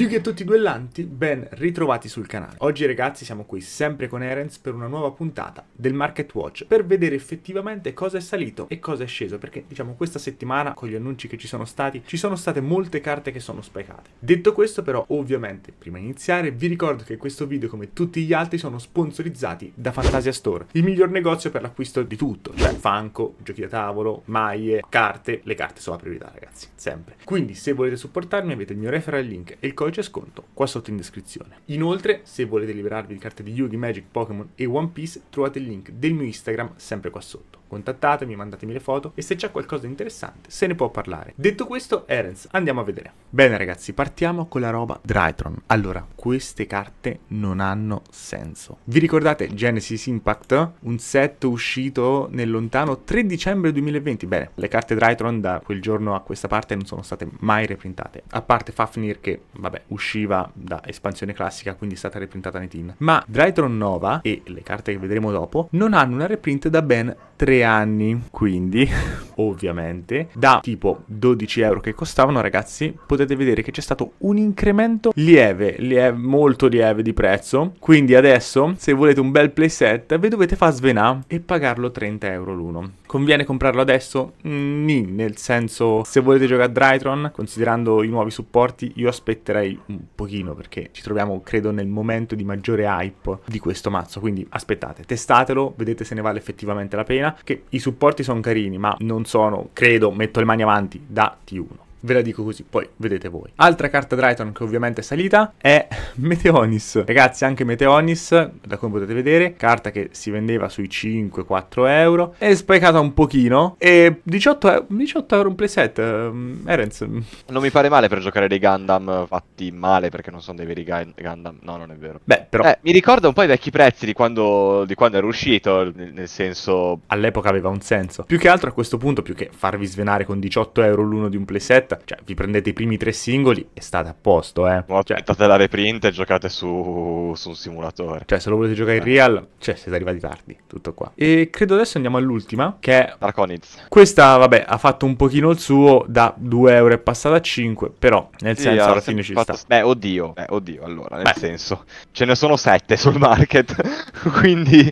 Yugi e tutti i duellanti, ben ritrovati sul canale. Oggi ragazzi siamo qui sempre con Erens per una nuova puntata del Market Watch per vedere effettivamente cosa è salito e cosa è sceso perché diciamo questa settimana con gli annunci che ci sono stati ci sono state molte carte che sono sprecate. Detto questo però ovviamente prima di iniziare vi ricordo che questo video come tutti gli altri sono sponsorizzati da Fantasia Store, il miglior negozio per l'acquisto di tutto, cioè fanco, giochi da tavolo, maglie, carte, le carte sono la priorità ragazzi, sempre. Quindi se volete supportarmi avete il mio referral link e il codice euro c'è sconto, qua sotto in descrizione. Inoltre, se volete liberarvi di carte di di Magic, Pokémon e One Piece, trovate il link del mio Instagram sempre qua sotto. Contattatemi, mandatemi le foto e se c'è qualcosa di interessante se ne può parlare. Detto questo, Erens, andiamo a vedere. Bene ragazzi, partiamo con la roba Drytron. Allora, queste carte non hanno senso. Vi ricordate Genesis Impact? Un set uscito nel lontano 3 dicembre 2020. Bene, le carte Drytron da quel giorno a questa parte non sono state mai reprintate. A parte Fafnir che, vabbè, usciva da espansione classica, quindi è stata reprintata nei team. Ma Drytron Nova e le carte che vedremo dopo non hanno una reprint da ben 3 anni, quindi, ovviamente, da tipo 12 euro che costavano, ragazzi, potete vedere che c'è stato un incremento lieve, lieve molto lieve di prezzo. Quindi adesso, se volete un bel playset, vi dovete far svenà e pagarlo 30 euro l'uno. Conviene comprarlo adesso? Ni, nel senso, se volete giocare a Drytron, considerando i nuovi supporti, io aspetterei un pochino perché ci troviamo, credo, nel momento di maggiore hype di questo mazzo. Quindi aspettate, testatelo, vedete se ne vale effettivamente la pena che i supporti sono carini, ma non sono, credo, metto le mani avanti, da T1. Ve la dico così, poi vedete voi. Altra carta Dryton che ovviamente è salita è Meteonis. Ragazzi, anche Meteonis, da come potete vedere, carta che si vendeva sui 5-4 euro, è sprecata un pochino e 18 euro, 18 euro un playset, um, ehm, Erens. Non mi pare male per giocare dei Gundam fatti male perché non sono dei veri Gundam, no non è vero. Beh, però... Eh, mi ricorda un po' i vecchi prezzi di quando, di quando era uscito, nel senso... All'epoca aveva un senso. Più che altro a questo punto, più che farvi svenare con 18 euro l'uno di un playset, diretta. Cioè, vi prendete i primi tre singoli e state a posto, eh. No, cioè, aspettate la reprint e giocate su, su, un simulatore. Cioè, se lo volete giocare in eh. real, cioè, siete arrivati tardi. Tutto qua. E credo adesso andiamo all'ultima, che è... Draconids. Questa, vabbè, ha fatto un pochino il suo, da 2 euro è passata a 5, però, nel sì, senso, alla fine ci fatto... sta. Beh, oddio, beh, oddio, allora, nel beh. senso, ce ne sono 7 sul market, quindi...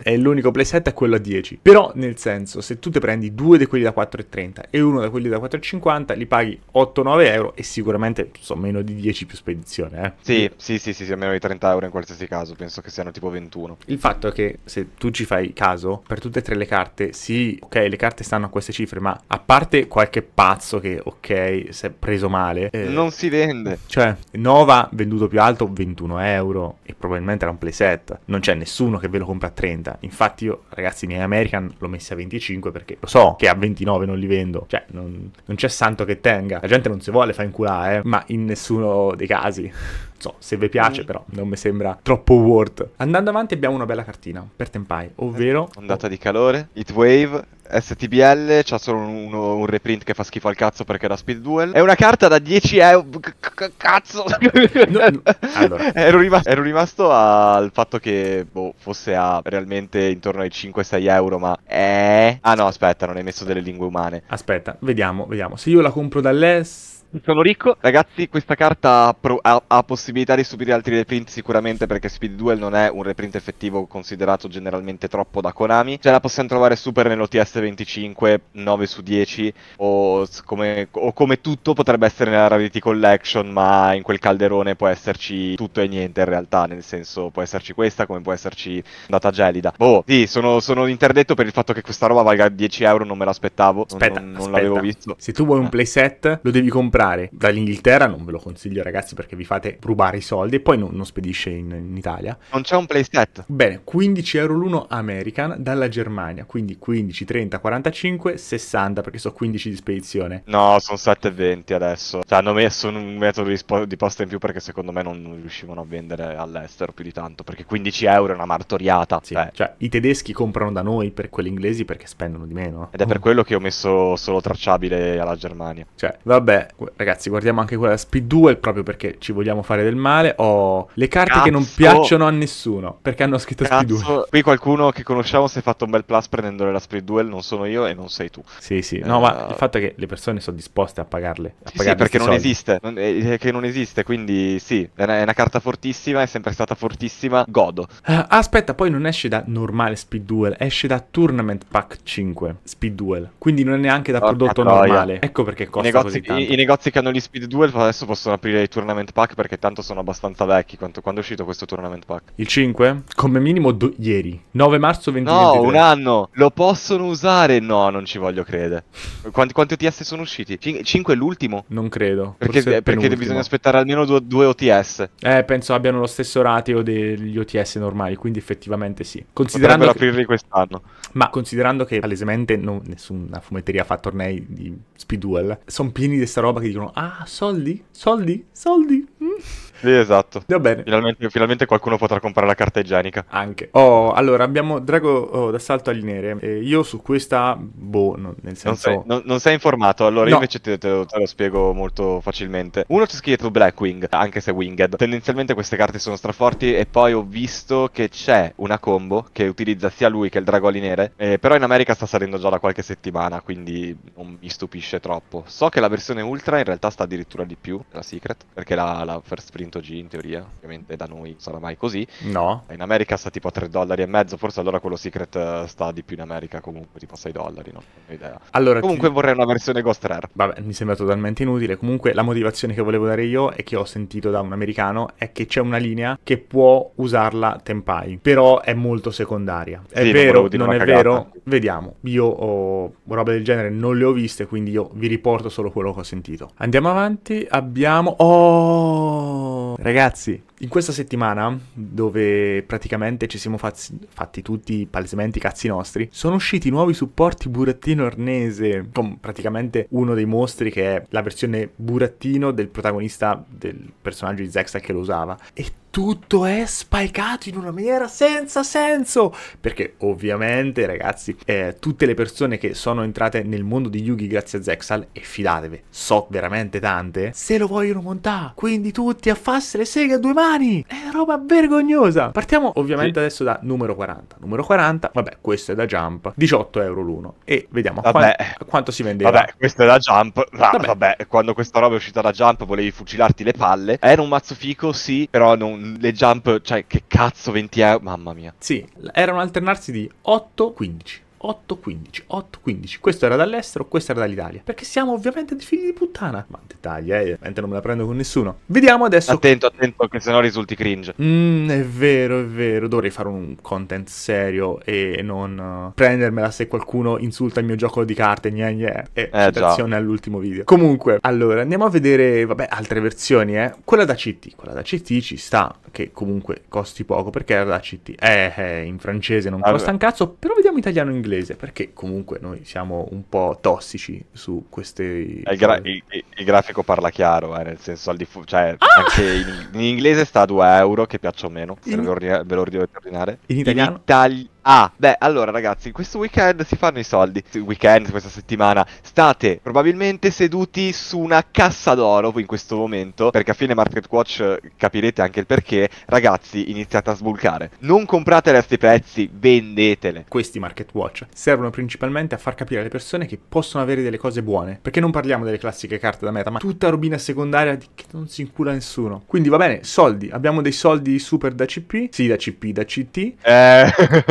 È l'unico playset è quello a 10. Però, nel senso, se tu te prendi due di quelli da 4,30 e uno da quelli da 4,50, li paghi paghi 8-9 euro e sicuramente sono meno di 10 più spedizione. Eh. Sì, sì, sì, sì, sì, meno di 30 euro in qualsiasi caso, penso che siano tipo 21. Il fatto è che se tu ci fai caso, per tutte e tre le carte, sì, ok, le carte stanno a queste cifre, ma a parte qualche pazzo che, ok, si è preso male. Eh, non si vende. Cioè, Nova venduto più alto 21 euro e probabilmente era un playset. Non c'è nessuno che ve lo compra a 30. Infatti io, ragazzi, i miei American l'ho messi a 25 perché lo so che a 29 non li vendo. Cioè, non, non c'è santo che te tenga. La gente non si vuole fare inculare, ma in nessuno dei casi. So, se vi piace, mm. però non mi sembra troppo worth. Andando avanti abbiamo una bella cartina per Tempai, ovvero... Eh, ondata di calore, Heatwave, STBL, c'ha solo un, un, reprint che fa schifo al cazzo perché era Speed Duel. È una carta da 10 euro. C- cazzo! No, no. Allora. Ero, rimasto, ero, rimasto, al fatto che boh, fosse a realmente intorno ai 5-6 euro, ma è... Eh? Ah no, aspetta, non hai messo delle lingue umane. Aspetta, vediamo, vediamo. Se io la compro dall'est sono ricco. Ragazzi, questa carta ha, ha possibilità di subire altri reprint sicuramente perché Speed Duel non è un reprint effettivo considerato generalmente troppo da Konami. Ce la possiamo trovare super nell'OTS 25, 9 su 10 o come, o come tutto potrebbe essere nella Rarity Collection, ma in quel calderone può esserci tutto e niente in realtà, nel senso può esserci questa come può esserci data gelida. Boh, sì, sono, sono interdetto per il fatto che questa roba valga 10 euro, non me l'aspettavo, aspetta, non, non l'avevo visto. Se tu vuoi un playset lo devi comprare comprare dall'Inghilterra, non ve lo consiglio ragazzi perché vi fate rubare i soldi e poi non, non spedisce in, in, Italia. Non c'è un playset. Bene, 15 euro l'uno American dalla Germania, quindi 15, 30, 45, 60 perché sono 15 di spedizione. No, sono 7,20 adesso. Cioè hanno messo un metodo di, spo- di, posta in più perché secondo me non, riuscivano a vendere all'estero più di tanto perché 15 euro è una martoriata. Sì, eh. cioè i tedeschi comprano da noi per quelli inglesi perché spendono di meno. Ed è per quello che ho messo solo tracciabile alla Germania. Cioè, vabbè, ragazzi, guardiamo anche quella Speed Duel proprio perché ci vogliamo fare del male. Ho le carte Cazzo. che non piacciono a nessuno perché hanno scritto Cazzo. Speed Qui qualcuno che conosciamo si è fatto un bel plus prendendole la Speed Duel, non sono io e non sei tu. Sì, sì, no, uh... ma il eh. fatto è che le persone sono disposte a pagarle. A sì, sì, perché non soldi. esiste, non, è, eh, eh, che non esiste, quindi sì, è una, è una, carta fortissima, è sempre stata fortissima, godo. Uh, aspetta, poi non esce da normale Speed Duel, esce da Tournament Pack 5 Speed Duel, quindi non è neanche da oh, prodotto normale. Ecco perché costa negozi, così tanto. I, i negozi ragazzi che hanno gli speed duel adesso possono aprire i tournament pack perché tanto sono abbastanza vecchi quanto quando è uscito questo tournament pack. Il 5? Come minimo ieri, 9 marzo 2023. No, un anno. Lo possono usare? No, non ci voglio credere. Quanti, quanti OTS sono usciti? 5 è l'ultimo? Non credo. Perché, perché bisogna aspettare almeno 2 OTS. Eh, penso abbiano lo stesso ratio degli OTS normali, quindi effettivamente sì. Considerando Potrebbero che... aprirli quest'anno. Ma considerando che palesemente non, nessuna fumetteria fa tornei di Speed Duel, sono pieni di sta roba che che dicono ah soldi, soldi, soldi. Mm. Sì, esatto. Va bene. Finalmente, finalmente, qualcuno potrà comprare la carta igienica. Anche. Oh, allora, abbiamo Drago oh, d'assalto agli nere. Eh, io su questa, boh, no, nel senso... Non sei, non, non sei informato, allora no. io invece te, te, te, lo spiego molto facilmente. Uno c'è scritto Blackwing, anche se Winged. Tendenzialmente queste carte sono straforti e poi ho visto che c'è una combo che utilizza sia lui che il Drago agli nere, eh, però in America sta salendo già da qualche settimana, quindi non mi stupisce troppo. So che la versione Ultra in realtà sta addirittura di più, la Secret, perché la, la First Print 100G in teoria, ovviamente da noi sarà mai così. No. Eh, in America sta tipo a 3 dollari e mezzo, forse allora quello Secret eh, sta di più in America comunque, tipo a 6 dollari, no? non ho idea. Allora, comunque ti... vorrei una versione Ghost Rare. Vabbè, mi sembra totalmente inutile, comunque la motivazione che volevo dare io e che ho sentito da un americano è che c'è una linea che può usarla Tempai, però è molto secondaria. È sì, vero, non, non è cagata. vero? Vediamo. Io ho roba del genere, non le ho viste, quindi io vi riporto solo quello che ho sentito. Andiamo avanti, abbiamo... Oh! ragazzi, in questa settimana, dove praticamente ci siamo fazzi, fatti tutti palesemente i cazzi nostri, sono usciti nuovi supporti burattino arnese, con praticamente uno dei mostri che è la versione burattino del protagonista del personaggio di Zexta che lo usava. E tutto è spaicato in una maniera senza senso! Perché ovviamente, ragazzi, eh, tutte le persone che sono entrate nel mondo di Yugi grazie a Zexal, e fidatevi, so veramente tante, se lo vogliono montare, quindi tutti a le farsene a due mani! mani. È roba vergognosa. Partiamo ovviamente sì. adesso da numero 40. Numero 40, vabbè, questo è da Jump, 18 euro l'uno. E vediamo vabbè. Quanto, quanto si vendeva. Vabbè, questo è da Jump. Va, vabbè. vabbè. quando questa roba è uscita da Jump volevi fucilarti le palle. Era un mazzo fico, sì, però non, le Jump, cioè che cazzo 20 euro, mamma mia. Sì, era un alternarsi di 8-15. 8.15, 8.15, questo era dall'estero, questo era dall'Italia, perché siamo ovviamente dei figli di puttana. Ma dettagli, eh, ovviamente non me la prendo con nessuno. Vediamo adesso... Attento, attento, che sennò risulti cringe. Mmm, è vero, è vero, dovrei fare un content serio e non uh, prendermela se qualcuno insulta il mio gioco di carte, gne gne, e eh, eh citazione già. all'ultimo video. Comunque, allora, andiamo a vedere, vabbè, altre versioni, eh. Quella da CT, quella da CT ci sta, che comunque costi poco, perché era da CT. Eh, eh in francese non vabbè. costa un cazzo, però vediamo italiano e inglese inglese, perché comunque noi siamo un po' tossici su queste... Il, gra- il, il grafico parla chiaro, eh, nel senso, al di diffu- cioè, ah! anche in, in, inglese sta a 2 euro, che piaccia o meno, in... ve lo ordinate. In italiano? In Itali- Ah, beh, allora ragazzi, questo weekend si fanno i soldi. weekend, questa settimana, state probabilmente seduti su una cassa d'oro in questo momento, perché a fine Market Watch eh, capirete anche il perché. Ragazzi, iniziate a sbulcare. Non comprate resti pezzi, vendetele. Questi Market Watch servono principalmente a far capire alle persone che possono avere delle cose buone, perché non parliamo delle classiche carte da meta, ma tutta robina secondaria di che non si incura nessuno. Quindi va bene, soldi, abbiamo dei soldi super da CP, sì da CP, da CT. Eh...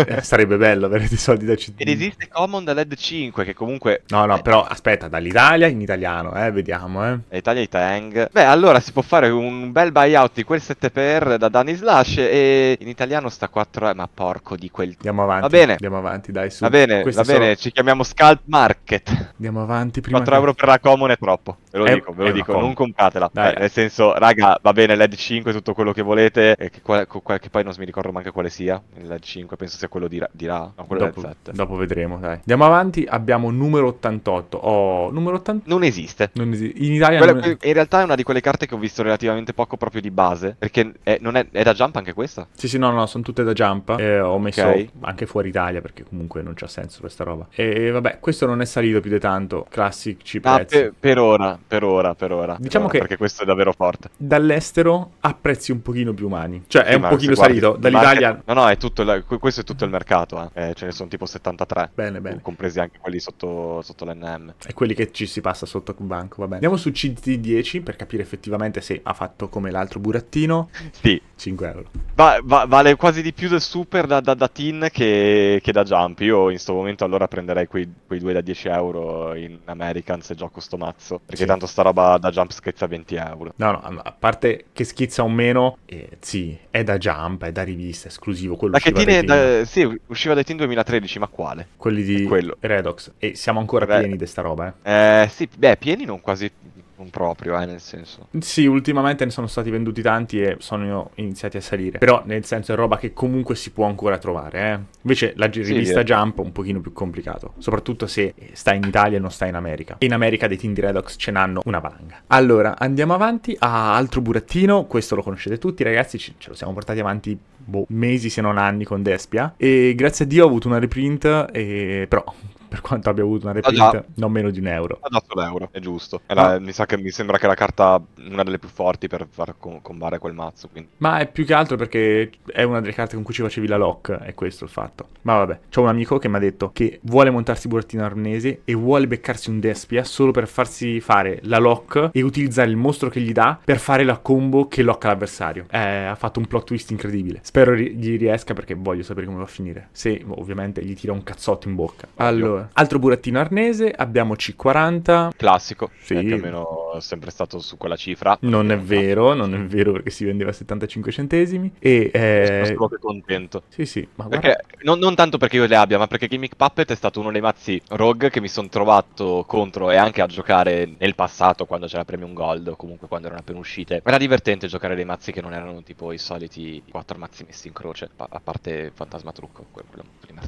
eh sarebbe bello avere dei soldi da CD. Ed esiste Common da LED 5, che comunque... No, no, però aspetta, dall'Italia in italiano, eh, vediamo, eh. Italia Tang. Beh, allora si può fare un bel buyout di quel 7 per da Danny Slash e in italiano sta 4... Eh, ma porco di quel... Andiamo avanti. Va bene. Andiamo avanti, dai, su. Va bene, Questi va sono... ci chiamiamo Scalp Market. Andiamo avanti prima. 4 che... euro per la Common è troppo, ve lo è, dico, ve lo dico, non compratela. Dai, eh, nel senso, raga, va bene LED 5, tutto quello che volete, che, che poi non mi ricordo neanche quale sia, il LED 5 penso sia quello di dirà, dirà. No, quello dopo, dopo vedremo, dai. Andiamo avanti, abbiamo numero 88. Oh, numero 88. Non esiste. Non esiste. In Italia Quella, non... In realtà è una di quelle carte che ho visto relativamente poco proprio di base, perché è, è, è da jump anche questa? Sì, sì, no, no, sono tutte da jump. Eh, ho messo okay. anche fuori Italia, perché comunque non c'ha senso questa roba. E vabbè, questo non è salito più di tanto, classic ci ah, per, per, ora, per ora, per ora. Diciamo per ora, che... Perché questo è davvero forte. Dall'estero a prezzi un pochino più umani. Cioè, sì, è un pochino guardi, salito. Dall'Italia... Market... No, no, è tutto, la... questo è tutto il mercato, eh. Eh, ce ne sono tipo 73. Bene, bene. Compresi anche quelli sotto, sotto l'NM. E quelli che ci si passa sotto banco, va bene. Andiamo su CD10 per capire effettivamente se ha fatto come l'altro burattino. sì, 5 euro. Va, va, vale quasi di più del super da, da, da Tin che, che, da Jump. Io in questo momento allora prenderei quei, quei, due da 10 euro in American se gioco sto mazzo. Perché sì. tanto sta roba da Jump schizza 20 euro. No, no, a parte che schizza o meno, eh, sì, è da Jump, è da rivista, esclusivo. Quello ma che Tin è da, sì, usciva da Tin 2013, ma quale? Quelli di Redox. E siamo ancora beh. pieni di sta roba, eh? Eh, sì, beh, pieni non quasi non proprio, eh, nel senso. Sì, ultimamente ne sono stati venduti tanti e sono iniziati a salire. Però, nel senso, è roba che comunque si può ancora trovare, eh. Invece la sì, rivista è... Eh. Jump è un pochino più complicato. Soprattutto se sta in Italia e non sta in America. In America dei Tindy Redox ce n'hanno una valanga. Allora, andiamo avanti a altro burattino. Questo lo conoscete tutti, ragazzi. Ce, ce lo siamo portati avanti boh, mesi se non anni con Despia. E grazie a Dio ho avuto una reprint. E... Però per quanto abbia avuto una ah, reprint, non meno di un euro. Ha dato l'euro, è giusto. È la, ah. mi, che, mi, sembra che la carta una delle più forti per far combare quel mazzo. Quindi. Ma è più che altro perché è una delle carte con cui ci facevi la lock, è questo il fatto. Ma vabbè, c'ho un amico che mi ha detto che vuole montarsi burattino arnese e vuole beccarsi un Despia solo per farsi fare la lock e utilizzare il mostro che gli dà per fare la combo che locca l'avversario. Eh, ha fatto un plot twist incredibile. Spero gli riesca perché voglio sapere come va a finire. Se ovviamente gli tira un cazzotto in bocca. Allora quello Altro burattino arnese, abbiamo C40. Classico, sì. più o meno sempre stato su quella cifra. Non è eh, vero, non è vero perché si vendeva a 75 centesimi. E eh... sono proprio contento. Sì, sì, ma perché, non, non, tanto perché io le abbia, ma perché Gimmick Puppet è stato uno dei mazzi rogue che mi sono trovato contro e anche a giocare nel passato quando c'era Premium Gold o comunque quando erano appena uscite. Era divertente giocare dei mazzi che non erano tipo i soliti quattro mazzi messi in croce, a parte Fantasma Trucco, quello, quello, quello,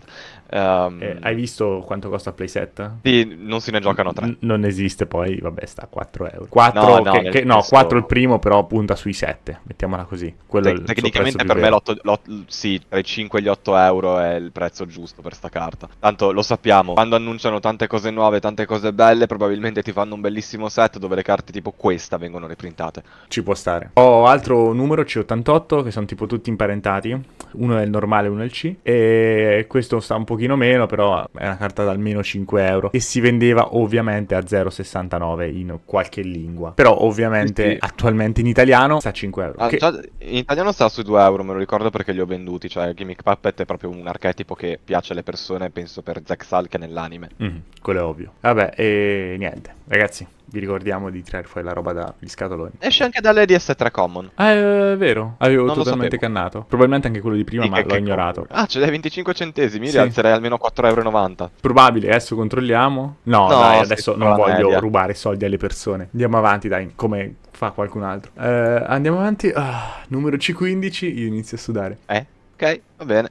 quello. Um... Eh, hai visto quando quanto costa playset? Sì, non se ne giocano tre. N- non esiste, poi vabbè, sta a 4 euro. 4, no, no, che, no 4 il primo, però punta sui 7, mettiamola così. Quello Te- tecnicamente per me l'8, l'8, sì, tra i 5 e gli 8 euro è il prezzo giusto per sta carta. Tanto lo sappiamo, quando annunciano tante cose nuove, tante cose belle, probabilmente ti fanno un bellissimo set dove le carte tipo questa vengono reprintate. Ci può stare. Ho altro numero C88 che sono tipo tutti imparentati. Uno è il normale, uno è il C. E questo sta un pochino meno, però è una carta da ad almeno 5 euro e si vendeva ovviamente a 0,69 in qualche lingua. Però ovviamente sì. attualmente in italiano sta a 5 euro. Ah, che... già, in italiano sta sui 2 euro, me lo ricordo perché li ho venduti, cioè Gimmick Puppet è proprio un archetipo che piace alle persone, penso per Zack Salk nell'anime. Mm, quello è ovvio. Vabbè, e niente, ragazzi vi ricordiamo di tirare fuori la roba dagli scatoloni. Esce anche dall'EDS3 Common. Ah, è vero, avevo non totalmente cannato. Probabilmente anche quello di prima, sì, ma l'ho ignorato. Common. Ah, ce cioè l'hai 25 centesimi, sì. rialzerei almeno 4,90 euro. Probabile, adesso controlliamo. No, no dai, adesso non voglio media. rubare soldi alle persone. Andiamo avanti, dai, come fa qualcun altro. Uh, andiamo avanti. Ah, numero C15, io inizio a sudare. Eh, ok, va bene.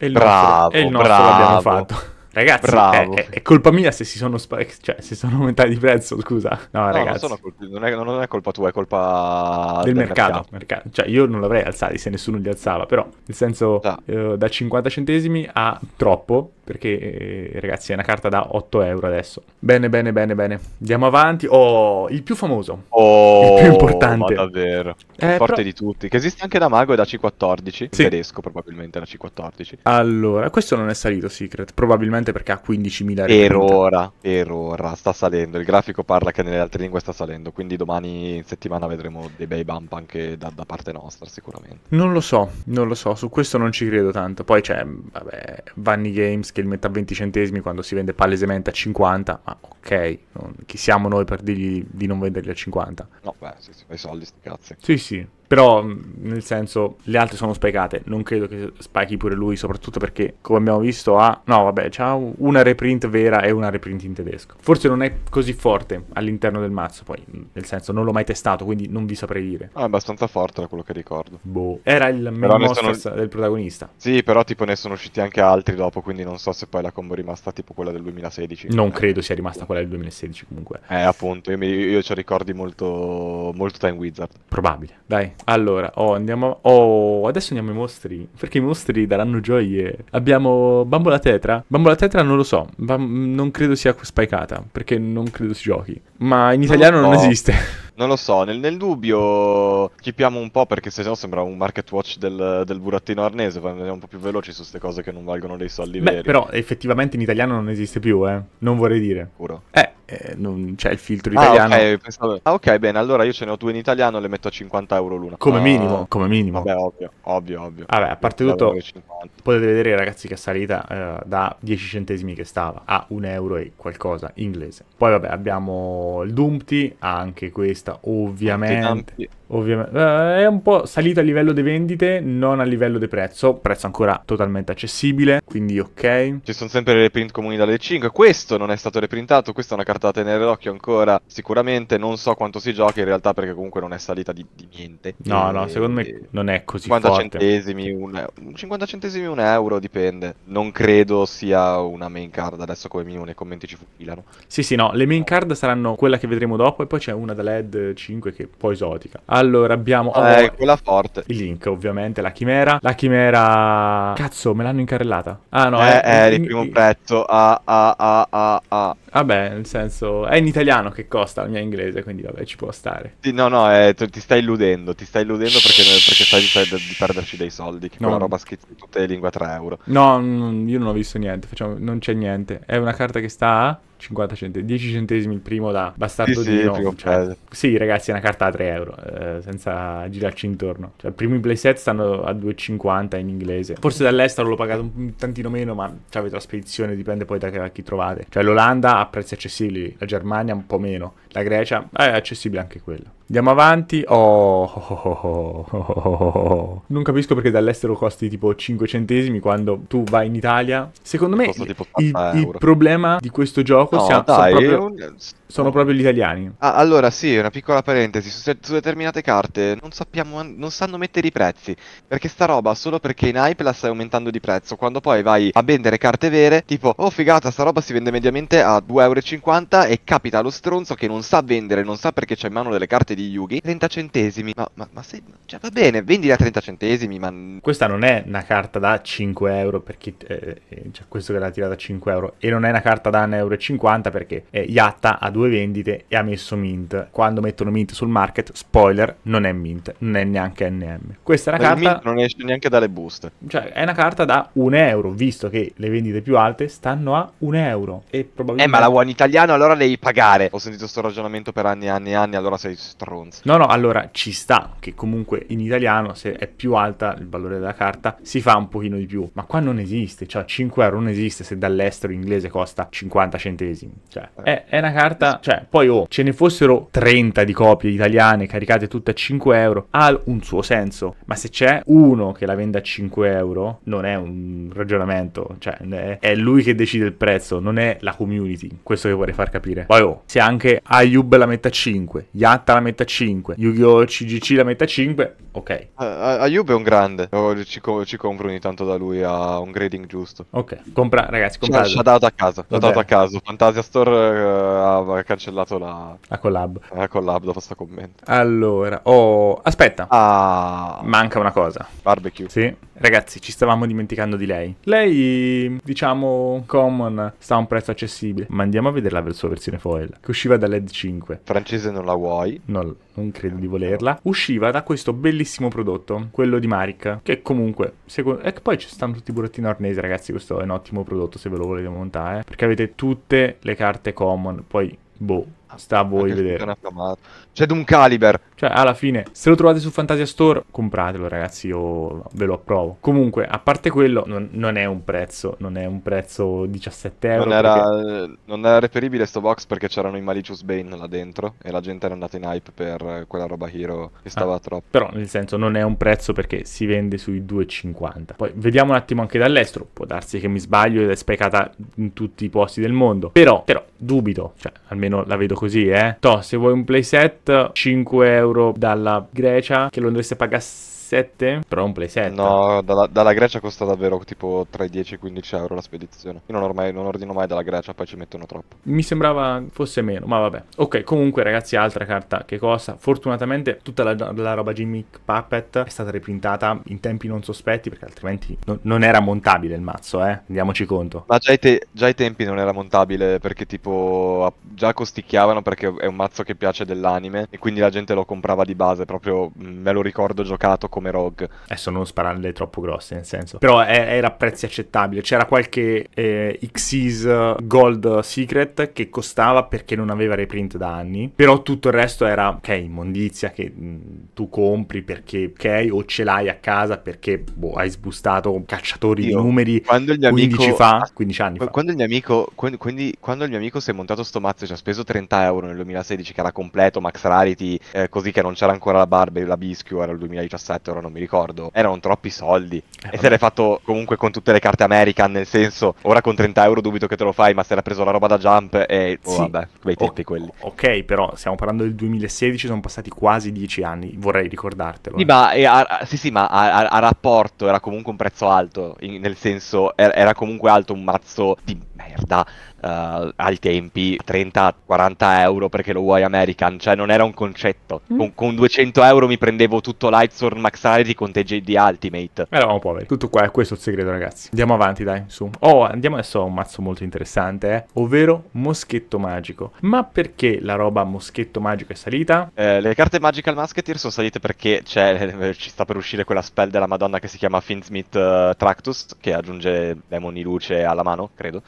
E il bravo, nostro, e il nostro bravo. l'abbiamo fatto. Ragazzi, è, è, è, colpa mia se si sono, spa- cioè, se sono aumentati di prezzo, scusa. No, no ragazzi. Non, colpi- non, è, non, è, colpa tua, è colpa del, del mercato. mercato. mercato. Cioè, io non l'avrei alzati se nessuno li alzava, però, nel senso, da, esatto. eh, da 50 centesimi a troppo, perché eh, ragazzi è una carta da 8 euro adesso. Bene, bene, bene, bene. Andiamo avanti. Oh, il più famoso. Oh, il più importante. Ma davvero. Eh, forte però... di tutti. Che esiste anche da mago e da C14. Sì. Tedesco probabilmente da C14. Allora, questo non è salito Secret, probabilmente perché ha 15.000 euro. Per ora, per ora, sta salendo. Il grafico parla che nelle altre lingue sta salendo, quindi domani in settimana vedremo dei bei bump anche da, da parte nostra sicuramente. Non lo so, non lo so, su questo non ci credo tanto. Poi c'è, vabbè, Vanny Games probabilmente a 20 centesimi quando si vende palesemente a 50, ma ok, non, chi siamo noi per dirgli di non venderli a 50? No, beh, sì, sì, i soldi sti cazzi. Sì, sì, però, mm, nel senso, le altre sono sprecate. Non credo che spike pure lui, soprattutto perché, come abbiamo visto, ha... No, vabbè, c'ha una reprint vera e una reprint in tedesco. Forse non è così forte all'interno del mazzo, poi, mm, nel senso, non l'ho mai testato, quindi non vi saprei dire. Ah, è abbastanza forte da quello che ricordo. Boh. Era il meno sono... del protagonista. Sì, però tipo ne sono usciti anche altri dopo, quindi non so se poi la combo è rimasta tipo quella del 2016. Non eh. credo sia rimasta quella del 2016 comunque. Eh, appunto, io, mi... io ci ricordi molto... molto Time Wizard. Probabile, dai. Allora, oh, andiamo... Oh, adesso andiamo ai mostri. Perché i mostri daranno gioie. Abbiamo Bambola Tetra. Bambola Tetra non lo so. Bam... non credo sia spicata. Perché non credo si giochi. Ma in italiano non, non esiste. Non lo so, nel, nel dubbio chippiamo un po' perché se no sembra un market watch del, del burattino arnese, andiamo un po' più veloci su queste cose che non valgono dei soldi Beh, veri. però effettivamente in italiano non esiste più, eh. Non vorrei dire. Sicuro. Eh, eh, non c'è il filtro ah, italiano. Ah okay, pensavo... ah, ok, bene, allora io ce ne ho due in italiano, le metto a 50 euro l'una. Come ah, minimo, come minimo. Vabbè, ovvio, ovvio, ovvio. Vabbè, a parte tutto, potete vedere ragazzi che è salita eh, da 10 centesimi che stava a 1 euro e qualcosa inglese. Poi vabbè, abbiamo il Dumpty, anche questa ovviamente. Ovviamente eh, è un po' salita a livello di vendite, non a livello di prezzo. Prezzo ancora totalmente accessibile, quindi ok. Ci sono sempre le reprint comuni dalle 5. Questo non è stato reprintato, questa è una carta sport da tenere d'occhio ancora sicuramente, non so quanto si giochi in realtà perché comunque non è salita di, di niente. No, e, no, secondo me non è così 50 forte. Centesimi, un, 50 centesimi, un euro, dipende. Non credo sia una main card, adesso come minimo nei commenti ci fucilano. Sì, sì, no, le main card saranno quella che vedremo dopo e poi c'è una da LED 5 che è un po' esotica. Allora abbiamo... Oh, eh, quella forte. Il link ovviamente, la chimera. La chimera... Cazzo, me l'hanno incarrellata. Ah no, eh, è, eh, eh, il primo prezzo. Ah, ah, ah, ah, ah. Vabbè, nel senso, è in italiano che costa la mia inglese, quindi vabbè, ci può stare. Sì, no, no, eh, tu, ti stai illudendo, ti stai illudendo perché, perché sai di, di, perderci dei soldi, che no. quella roba schizza in tutte le lingue a 3 euro. No, io non ho visto niente, facciamo, non c'è niente. È una carta che sta 50 centesimi, 10 centesimi il primo da bastardo sì, di sì, no. Cioè, sì, ragazzi, è una carta a 3 euro, eh, senza girarci intorno. Cioè, i primi playset stanno a 2,50 in inglese. Forse dall'estero l'ho pagato un tantino meno, ma avete la spedizione, dipende poi da chi trovate. Cioè, l'Olanda ha prezzi accessibili, la Germania un po' meno, la Grecia eh, è accessibile anche quello. Andiamo avanti. Oh oh oh, oh, oh, oh, non capisco perché dall'estero costi tipo 5 centesimi quando tu vai in Italia. Secondo me il, il problema di questo gioco gioco no, siamo, dai, sono, proprio, un... sono, proprio, gli italiani. Ah, allora sì, una piccola parentesi, su, su determinate carte non, sappiamo, non sanno mettere i prezzi, perché sta roba solo perché in hype la stai aumentando di prezzo, quando poi vai a vendere carte vere, tipo, oh figata, sta roba si vende mediamente a 2,50 euro. e capita lo stronzo che non sa vendere, non sa perché c'è in mano delle carte di Yugi, 30 centesimi, ma, ma, ma se, cioè, va bene, vendila a 30 centesimi, ma... Questa non è una carta da 5 euro, perché eh, eh, cioè, questo che l'ha tirata a 5 euro, e non è una carta da 1,50 euro. 2,50 perché eh, Yatta ha due vendite e ha messo Mint. Quando mettono Mint sul market, spoiler, non è Mint, non è neanche NM. Questa è una carta... Mint non esce neanche dalle buste. Cioè, è una carta da 1 euro, visto che le vendite più alte stanno a 1 euro. E probabilmente... Eh, ma la vuoi in italiano allora devi pagare. Ho sentito questo ragionamento per anni e anni e anni, allora sei stronzo. No, no, allora ci sta che comunque in italiano, se è più alta il valore della carta, si fa un pochino di più. Ma qua non esiste, cioè 5 euro non esiste se dall'estero in inglese costa 50 centesimi centesimi. Cioè, è, è, una eh, carta, cioè, poi oh, ce ne fossero 30 di copie italiane caricate tutte a 5 euro, ha un suo senso, ma se c'è uno che la vende a 5 euro, non è un ragionamento, cioè, è lui che decide il prezzo, non è la community, questo che vorrei far capire. Poi oh, se anche Ayub la mette a 5, Yatta la mette a 5, Yu-Gi-Oh! CGC la mette a 5, ok. Ayub è un grande, ci, co- ci, compro ogni tanto da lui, ha un grading giusto. Ok, compra, ragazzi, comprate. Cioè, ha dato a caso, ha dato a caso, fantastico Fantasia Store uh, ha cancellato la... La ah, collab. La eh, collab dopo sto commento. Allora, oh, aspetta. Ah. Manca una cosa. Barbecue. Sì. Ragazzi, ci stavamo dimenticando di lei. Lei, diciamo, common, sta a un prezzo accessibile. Ma andiamo a vedere la sua versione foil, che usciva da LED 5. Francese non la vuoi? No, non credo di eh, volerla. Usciva da questo bellissimo prodotto, quello di Maric, che comunque, secondo... E poi ci stanno tutti i burattini ornesi, ragazzi, questo è un ottimo prodotto se ve lo volete montare, perché avete tutte le carte common, poi... Boh, Sta a voi vedere. C'è d'un caliber. Cioè, alla fine, se lo trovate su Fantasia Store, compratelo, ragazzi. Io ve lo approvo. Comunque, a parte quello, non, non è un prezzo. Non è un prezzo 17 euro. Non era, perché... Eh, non era reperibile sto box perché c'erano i Malicious Bane là dentro. E la gente era andata in hype per eh, quella roba hero che stava ah, troppo. Però, nel senso, non è un prezzo perché si vende sui 2,50. Poi vediamo un attimo anche dall'estero. Può darsi che mi sbaglio ed è specata in tutti i posti del mondo. Però, però dubito. Cioè, almeno la vedo così, eh. Toh, se vuoi un playset, 5 euro dalla Grecia, che lo dovreste pagare 7? Però un play 7. No, dalla, dalla Grecia costa davvero tipo tra i 10 e i 15 euro la spedizione. Io non, ormai, non ordino mai dalla Grecia, poi ci mettono troppo. Mi sembrava fosse meno, ma vabbè. Ok, comunque ragazzi, altra carta che costa. Fortunatamente tutta la, la roba Jimmy Puppet è stata riprintata in tempi non sospetti perché altrimenti no, non era montabile il mazzo, eh. Andiamoci conto. Ma già ai, te, già ai tempi non era montabile perché tipo già costicchiavano perché è un mazzo che piace dell'anime e quindi la gente lo comprava di base, proprio mm, me lo ricordo giocato con come Rogue. Adesso non spararle troppo grosse, nel senso. Però era a prezzi accettabili. C'era qualche eh, XYZ Gold Secret che costava perché non aveva reprint da anni. Però tutto il resto era, ok, immondizia che mh, mm, tu compri perché, ok, o ce l'hai a casa perché, boh, hai sbustato cacciatori Io, di numeri quando il mio 15 fa, 15 anni quando fa. Quando il mio amico, quindi, quando il mio amico si è montato sto mazzo ci ha speso 30 euro nel 2016, che era completo, max rarity, eh, così che non c'era ancora la Barbie, la Bischio, era il 2017 7 non mi ricordo, erano troppi soldi. Eh, e se l'hai fatto comunque con tutte le carte American, nel senso, ora con 30 euro dubito che te lo fai, ma se l'ha preso la roba da Jump e... Oh, sì. vabbè, bei tempi oh, quelli. Ok, però stiamo parlando del 2016, sono passati quasi 10 anni, vorrei ricordartelo. Sì, eh. ma, a, sì, sì, ma a, a, a, rapporto era comunque un prezzo alto, in, nel senso, era, era comunque alto un mazzo di merda. Uh, ai tempi 30-40 euro perché lo vuoi American, cioè non era un concetto. Mm. Con, con, 200 euro mi prendevo tutto Lightsworn Max maxare ti conteggi di ultimate. Eh, eravamo poveri. Tutto qua, questo è il segreto, ragazzi. Andiamo avanti, dai, su. Oh, andiamo adesso a un mazzo molto interessante, eh? ovvero moschetto magico. Ma perché la roba moschetto magico è salita? Eh, le carte Magical Musketeer sono salite perché eh, ci sta per uscire quella spell della Madonna che si chiama Finsmith uh, Tractus, che aggiunge demoni luce alla mano, credo.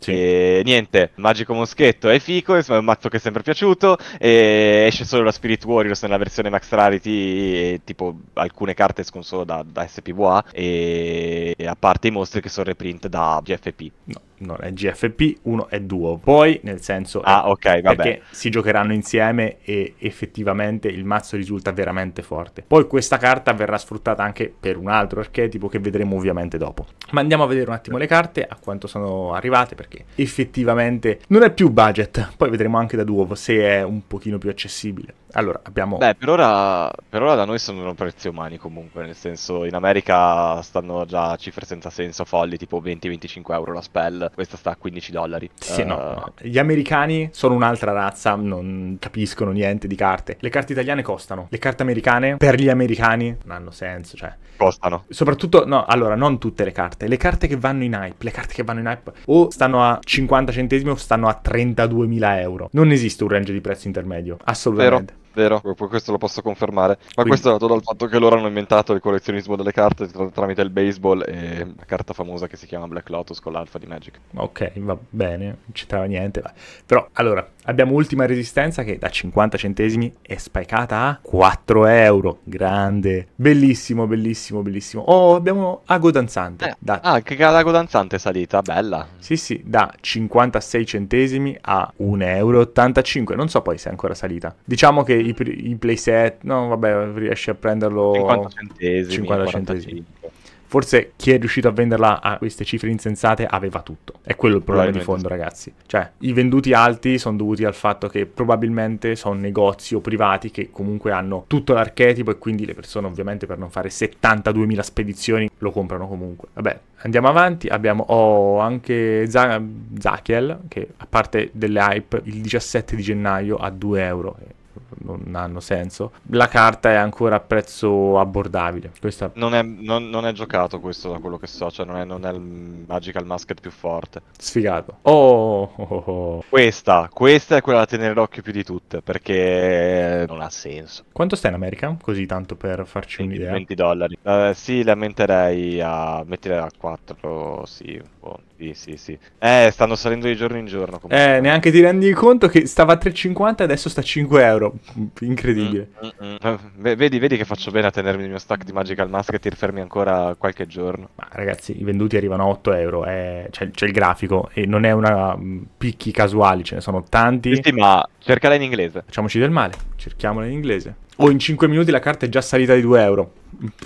Sì. E niente, Magico Moschetto è fico, è un mazzo che è sempre piaciuto, esce solo la Spirit Warriors nella versione Max Rarity, E tipo alcune carte escono solo da, da SPVA, e a parte i mostri che sono reprint da GFP. No non è GFP, uno è duo. Poi, nel senso, ah, okay, perché si giocheranno insieme e effettivamente il mazzo risulta veramente forte. Poi questa carta verrà sfruttata anche per un altro archetipo che vedremo ovviamente dopo. Ma andiamo a vedere un attimo le carte, a quanto sono arrivate, perché effettivamente non è più budget. Poi vedremo anche da duo se è un pochino più accessibile. Allora, abbiamo... Beh, per ora, per ora da noi sono prezzi umani comunque, nel senso in America stanno già cifre senza senso folli, tipo 20-25 euro la spell, questa sta a 15 dollari. Sì, uh... no, gli americani sono un'altra razza, non capiscono niente di carte. Le carte italiane costano, le carte americane per gli americani non hanno senso, cioè... Costano. Soprattutto, no, allora, non tutte le carte, le carte che vanno in hype, le carte che vanno in hype o stanno a 50 centesimi o stanno a 32.000 euro. Non esiste un range di prezzo intermedio, assolutamente. Vero. Vero, questo lo posso confermare. Ma Quindi... questo è dato dal fatto che loro hanno inventato il collezionismo delle carte tra- tramite il baseball e la carta famosa che si chiama Black Lotus con l'alfa di Magic. Ok, va bene, non c'entrava niente. Va. Però, allora, abbiamo Ultima Resistenza che da 50 centesimi è spicata a 4 euro. Grande, bellissimo, bellissimo, bellissimo. Oh, abbiamo Ago Danzante. Eh, da... Ah, che Ago Danzante è salita, bella. Sì, sì, da 56 centesimi a 1,85 euro. Non so poi se è ancora salita. Diciamo che i, i playset, no vabbè, riesci a prenderlo 50 centesimi. 50 centesimi. Forse chi è riuscito a venderla a queste cifre insensate aveva tutto. È quello il problema di fondo, ragazzi. Cioè, i venduti alti sono dovuti al fatto che probabilmente sono negozi o privati che comunque hanno tutto l'archetipo e quindi le persone ovviamente per non fare 72.000 spedizioni lo comprano comunque. Vabbè, andiamo avanti. Abbiamo oh, anche Z- Zakiel che a parte delle hype il 17 di gennaio a 2 euro non hanno senso. La carta è ancora a prezzo abbordabile. Questa... Non, è, non, non, è, giocato questo da quello che so, cioè non è, non è il Magical Musket più forte. Sfigato. Oh, oh, oh, oh, Questa, questa è quella da tenere l'occhio più di tutte perché non ha senso. Quanto sta in America? Così tanto per farci 20, un'idea. 20 dollari. Uh, sì, metterei a mettere a 4, sì, oh, sì, sì, sì. Eh, stanno salendo di giorno in giorno. Comunque. Eh, neanche ti rendi conto che stava a 3,50 e adesso sta a 5 euro. incredibile. Mm, mm, mm. Vedi, vedi, che faccio bene a tenermi il mio stack di Magical Mask e ti fermi ancora qualche giorno. Ma ragazzi, i venduti arrivano a 8 euro, eh, c'è, c'è, il grafico e non è una mm, picchi casuali, ce ne sono tanti. Sì, ma cercala in inglese. Facciamoci del male, cerchiamola in inglese o in 5 minuti la carta è già salita di 2 euro.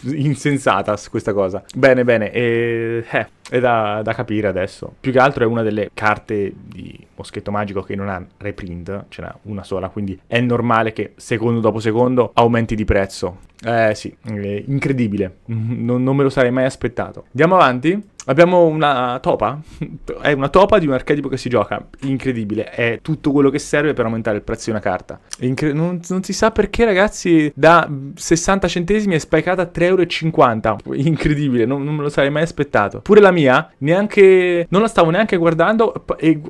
Insensata questa cosa. Bene, bene, e, eh, è da, da, capire adesso. Più che altro è una delle carte di Moschetto Magico che non ha reprint, ce n'ha una sola, quindi è normale che secondo dopo secondo aumenti di prezzo. Eh sì, eh, incredibile, non, non, me lo sarei mai aspettato. Andiamo avanti. Abbiamo una topa, è una topa di un archetipo che si gioca, incredibile, è tutto quello che serve per aumentare il prezzo di una carta. Incre- non, non, si sa perché ragazzi, da 60 centesimi è spiccata a 3,50 euro, incredibile, non, non, me lo sarei mai aspettato. Pure la mia, neanche, non la stavo neanche guardando e, eh,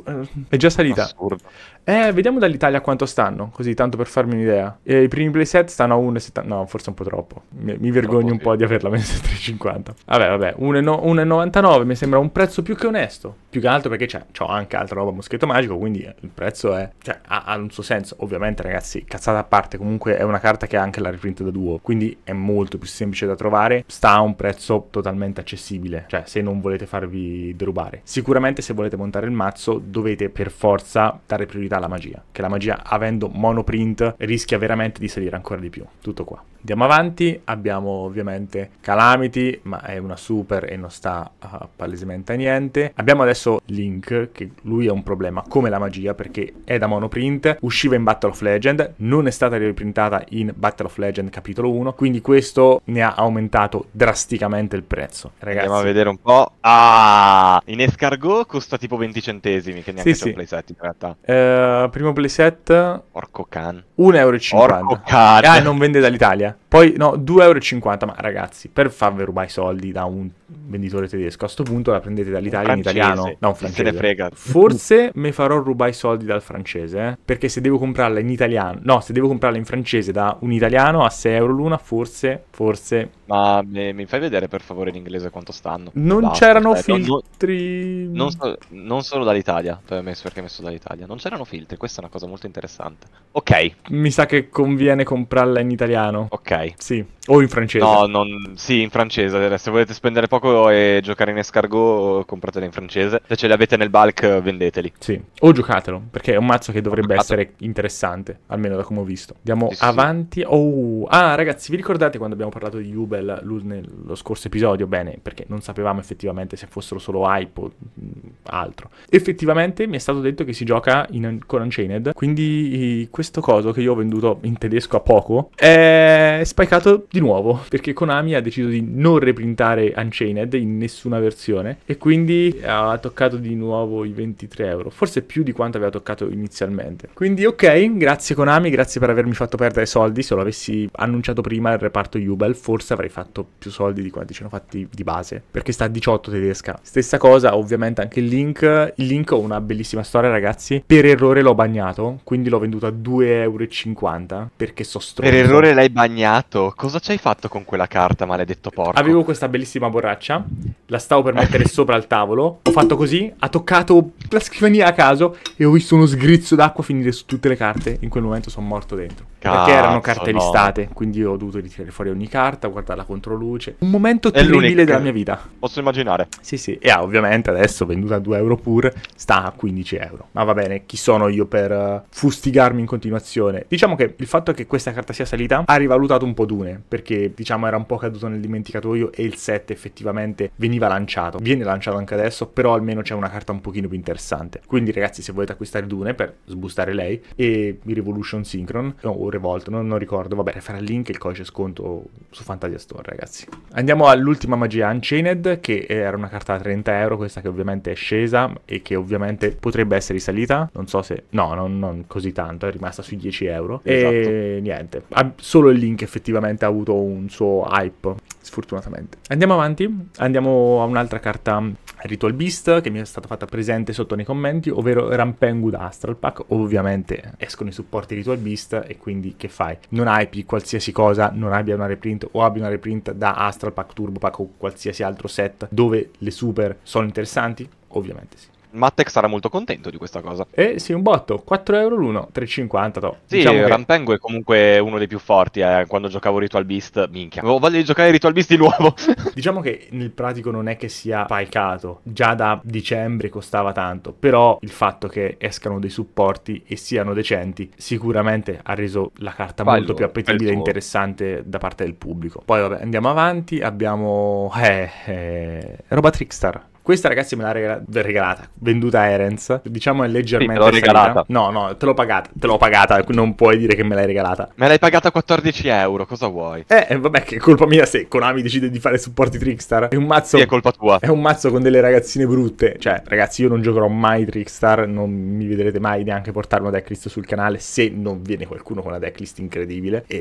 è già salita. Assurdo. Eh, vediamo dall'Italia quanto stanno, così tanto per farmi un'idea. Eh, I primi playset stanno a 1,70, no forse un po' troppo. Mi, mi vergogno un po' di averla messa a 3,50. Vabbè, vabbè, 1,99 mi sembra un prezzo più che onesto. Più che altro perché ho anche altra roba moschetto magico, quindi il prezzo è... Cioè, ha, ha, un suo senso. Ovviamente, ragazzi, cazzata a parte, comunque è una carta che ha anche la reprint da duo, quindi è molto più semplice da trovare. Sta a un prezzo totalmente accessibile, cioè se non volete farvi derubare. Sicuramente se volete montare il mazzo dovete per forza dare priorità alla magia, che la magia avendo monoprint rischia veramente di salire ancora di più. Tutto qua. Andiamo avanti avanti abbiamo ovviamente Calamity, ma è una super e non sta uh, palesemente a niente. Abbiamo adesso Link, che lui è un problema, come la magia, perché è da monoprint, usciva in Battle of Legend, non è stata riprintata in Battle of Legend capitolo 1, quindi questo ne ha aumentato drasticamente il prezzo. Ragazzi. Andiamo a vedere un po'. Ah! In escargot costa tipo 20 centesimi, che neanche sì, c'è sì. un playset in realtà. Uh, primo playset... Orco Can. 1,50 euro. Orco Can! Ah, non vende dall'Italia. Poi poi no, 2,50 euro. Ma ragazzi, per farvi rubare i soldi da un venditore tedesco. A questo punto la prendete dall'Italia in italiano. No, un francese. Se ne frega. Forse mi farò rubare i soldi dal francese, eh? perché se devo comprarla in italiano, no, se devo comprarla in francese da un italiano a 6 euro l'una, forse, forse... Ma mi, mi fai vedere per favore in inglese quanto stanno? Non Basta, c'erano stai. filtri... Non, so, non, solo dall'Italia, tu hai messo perché messo dall'Italia. Non c'erano filtri, questa è una cosa molto interessante. Ok. Mi sa che conviene comprarla in italiano. Ok. Sì, o in francese. No, non... sì, in francese. Se volete spendere poco gioco e giocare in escargot, eh, compratelo in francese. Se ce li avete nel bulk, eh, vendeteli. Sì, o giocatelo, perché è un mazzo che dovrebbe essere interessante, almeno da come ho visto. Andiamo sì, avanti. Sì. Oh, ah, ragazzi, vi ricordate quando abbiamo parlato di Jubel nello scorso episodio? Bene, perché non sapevamo effettivamente se fossero solo hype o mm, altro. Effettivamente mi è stato detto che si gioca in, con Unchained, quindi questo coso che io ho venduto in tedesco a poco è spaicato di nuovo, perché Konami ha deciso di non reprintare Unchained Unchained in nessuna versione e quindi ha toccato di nuovo i 23 euro, forse più di quanto aveva toccato inizialmente. Quindi ok, grazie Konami, grazie per avermi fatto perdere soldi, se lo avessi annunciato prima il reparto Jubel forse avrei fatto più soldi di quanti ci hanno fatti di base, perché sta a 18 tedesca. Stessa cosa ovviamente anche il link, il link ho una bellissima storia ragazzi, per errore l'ho bagnato, quindi l'ho venduto a 2,50 euro perché so stronzo. Per errore l'hai bagnato? Cosa ci hai fatto con quella carta maledetto porco? Avevo questa bellissima borraccia traccia, la stavo per mettere sopra al tavolo, ho fatto così, ha toccato la scrivania a caso e ho visto uno sgrizzo d'acqua finire su tutte le carte. In quel momento sono morto dentro. Cazzo, perché erano carte no. listate, quindi ho dovuto ritirare fuori ogni carta, guardarla contro luce. Un momento terribile della mia vita. Posso immaginare. Sì, sì. E ah, ovviamente adesso venduta a 2 euro pur, sta a 15 euro. Ma va bene, chi sono io per eh, fustigarmi in continuazione? Diciamo che il fatto che questa carta sia salita ha rivalutato un po' Dune, perché diciamo era un po' caduto nel dimenticatoio e il set effettivamente veniva lanciato. Viene lanciato anche adesso, però almeno c'è una carta un pochino più interessante. Quindi ragazzi, se volete acquistare Dune per sbustare lei e Revolution Synchron o pure Volt, non, non ricordo, vabbè, farà il link e il codice sconto su Fantasia Store, ragazzi. Andiamo all'ultima magia Unchained, che era una carta da 30 euro, questa che ovviamente è scesa e che ovviamente potrebbe essere risalita, non so se... no, non, non così tanto, è rimasta sui 10 euro. Esatto. E niente, solo il link effettivamente ha avuto un suo hype, sfortunatamente. Andiamo avanti, andiamo a un'altra carta Ritual Beast che mi è stata fatta presente sotto nei commenti, ovvero Rampengu da Astral Pack. Ovviamente escono i supporti Ritual Beast e quindi quindi che fai? Non hai più qualsiasi cosa, non abbia una reprint o abbia una reprint da Astral Pack, Turbo Pack o qualsiasi altro set dove le super sono interessanti? Ovviamente sì. Mattek sarà molto contento di questa cosa. Eh sì, un botto, 4 euro l'uno, 3,50. No. Sì, diciamo che... Rampengo è comunque uno dei più forti, eh. quando giocavo Ritual Beast, minchia. Avevo voglia di giocare Ritual Beast di nuovo. diciamo che nel pratico non è che sia paicato, già da dicembre costava tanto, però il fatto che escano dei supporti e siano decenti sicuramente ha reso la carta Fallo, molto più appetibile e interessante da parte del pubblico. Poi vabbè, andiamo avanti, abbiamo... Eh, eh... Roba Trickstar. Questa ragazzi me l'ha regala- regalata, venduta a Erens, diciamo è leggermente... Sì, l'ho regalata. No, no, te l'ho pagata, te l'ho pagata, non puoi dire che me l'hai regalata. Me l'hai pagata 14 euro, cosa vuoi? Eh, eh vabbè, che colpa mia se Konami decide di fare supporti Trickstar. È un mazzo... Sì, è colpa tua. È un mazzo con delle ragazzine brutte. Cioè, ragazzi, io non giocherò mai Trickstar, non mi vedrete mai neanche portare una decklist sul canale se non viene qualcuno con una decklist incredibile e,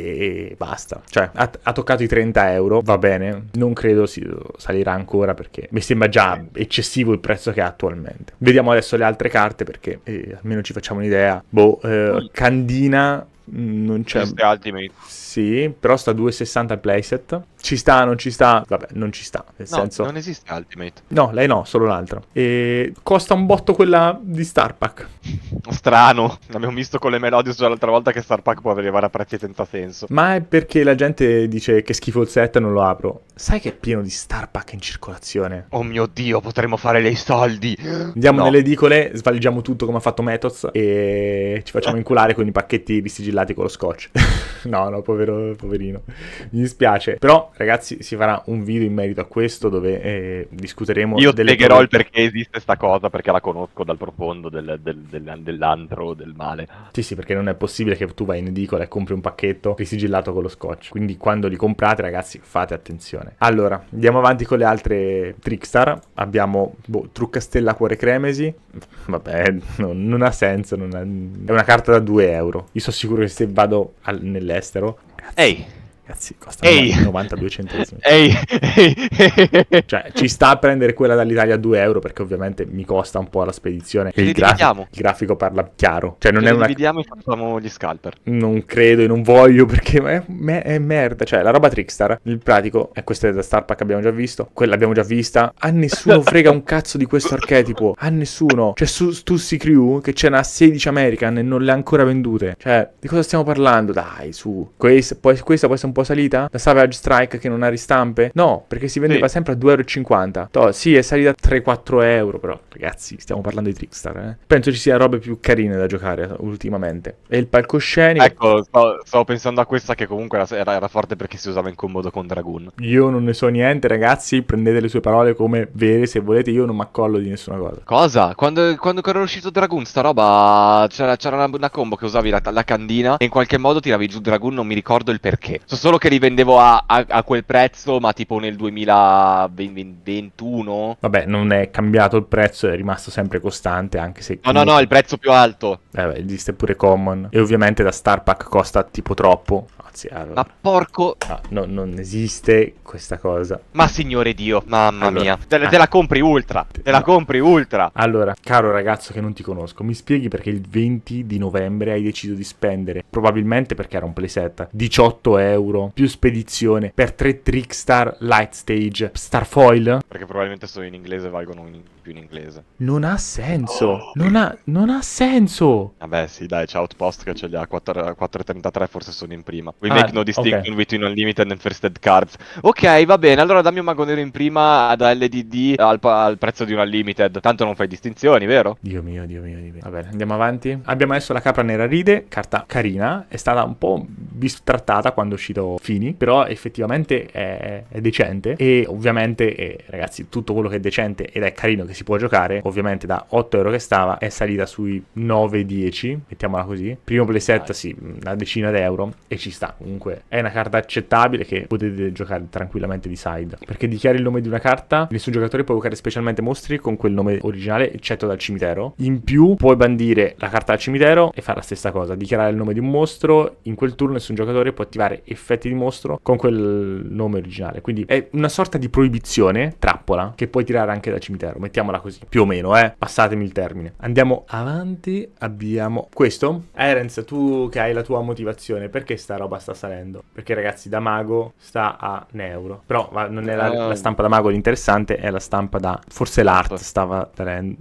e basta. Cioè, ha, ha, toccato i 30 euro, va bene, non credo si, salirà ancora perché mi sembra già eh eccessivo il prezzo che ha attualmente. Vediamo adesso le altre carte perché eh, almeno ci facciamo un'idea. Boh, eh, mm. Candina mm, non c'è... Ultimate. Sì, però sta 2,60 il playset. Ci sta, non ci sta. Vabbè, non ci sta. Nel no, senso. Non esiste Ultimate. No, lei no, solo l'altra. E costa un botto quella di Starpack. Strano. L'abbiamo visto con le Melodius già l'altra volta che Starpack può arrivare a prezzi senza senso. Ma è perché la gente dice che schifo il set e non lo apro. Sai che è pieno di Starpack in circolazione? Oh mio dio, potremmo fare dei soldi. Andiamo no. nelle edicole, svaliggiamo tutto come ha fatto Methods e ci facciamo eh. inculare con i pacchetti vistigillati con lo scotch. no, no, povero povero, poverino. Mi dispiace. Però, ragazzi, si farà un video in merito a questo dove eh, discuteremo. Io spiegherò il perché esiste sta cosa, perché la conosco dal profondo del, del, del, dell'antro, del male. Sì, sì, perché non è possibile che tu vai in edicola e compri un pacchetto risigillato con lo scotch. Quindi quando li comprate, ragazzi, fate attenzione. Allora, andiamo avanti con le altre Trickstar. Abbiamo boh, Truccastella Cuore Cremesi. Vabbè, no, non ha senso. Non ha... È una carta da 2 euro. Io sono sicuro che se vado al... nell'estero Hey Ragazzi, costa Ehi. 92 centesimi. Ehi. Ehi. Cioè, ci sta a prendere quella dall'Italia a 2 euro perché ovviamente mi costa un po' la spedizione. E il, graf- il grafico parla chiaro. Cioè, non Ce è una... dividiamo e facciamo gli scalper. Non credo e non voglio perché è, me- è merda. Cioè, la roba Trickstar, il pratico, è questa da Starpack abbiamo già visto. Quella abbiamo già vista. A nessuno frega un cazzo di questo archetipo. A nessuno. Cioè, su Stussy Crew, che c'è una 16 American e non le ha ancora vendute. Cioè, di cosa stiamo parlando? Dai, su. Questa, poi, questa può essere un po' salita? La Savage Strike che non ha ristampe? No, perché si vendeva sì. sempre a 2,50€. To, sì, è salita a 3-4 euro, però ragazzi, stiamo parlando di Trickstar. Eh? Penso ci sia robe più carine da giocare ultimamente. E il palcoscenico... Ecco, sto, stavo pensando a questa che comunque era, era, era forte perché si usava in comodo con Dragoon. Io non ne so niente, ragazzi, prendete le sue parole come vere se volete, io non mi accollo di nessuna cosa. Cosa? Quando, quando era uscito Dragoon, sta roba... C'era, c'era una, una, combo che usavi la, la candina e in qualche modo tiravi giù Dragoon, non mi ricordo il perché. Sostanzialmente solo che li vendevo a, a, a quel prezzo, ma tipo nel 2021. Vabbè, non è cambiato il prezzo, è rimasto sempre costante, anche se... No, no, no, il prezzo più alto. Eh beh, esiste pure Common. E ovviamente da Star Pack costa tipo troppo. Anzi, allora... Ah, ma porco... Ah, no, non esiste questa cosa. Ma signore Dio, mamma allora... mia. Te, ah. te, la compri ultra, te no. la compri ultra. Allora, caro ragazzo che non ti conosco, mi spieghi perché il 20 di novembre hai deciso di spendere, probabilmente perché era un playset, 18 euro euro più spedizione per tre Trickstar Light Stage Starfoil. Perché probabilmente sono in inglese e valgono in, più in inglese. Non ha senso. Oh. Non, ha, non, ha, senso. Vabbè, sì, dai, c'è Outpost che ce li ha 4.33, forse sono in prima. We ah, make no distinction okay. between unlimited and first aid cards. Ok, va bene. Allora dammi un mago nero in prima ad LDD al, al, prezzo di un unlimited. Tanto non fai distinzioni, vero? Dio mio, Dio mio, Dio mio. Va bene, andiamo avanti. Abbiamo adesso la capra nera ride, carta carina. È stata un po' bistrattata quando è uscito davvero fini, però effettivamente è, è decente e ovviamente, eh, ragazzi, tutto quello che è decente ed è carino che si può giocare, ovviamente da 8 euro che stava è salita sui 9-10, mettiamola così. Primo playset, sì, una decina d'euro e ci sta, comunque è una carta accettabile che potete giocare tranquillamente di side, perché dichiari il nome di una carta, nessun giocatore può giocare specialmente mostri con quel nome originale eccetto dal cimitero. In più puoi bandire la carta al cimitero e fare la stessa cosa, dichiarare il nome di un mostro, in quel turno nessun giocatore può attivare effetti effetti di mostro con quel nome originale. Quindi è una sorta di proibizione, trappola, che puoi tirare anche da cimitero. Mettiamola così, più o meno, eh. Passatemi il termine. Andiamo avanti. Abbiamo questo. Erens, tu che hai la tua motivazione, perché sta roba sta salendo? Perché ragazzi, da mago sta a neuro. Però non è la, uh... la stampa da mago l'interessante, è la stampa da... Forse l'art stava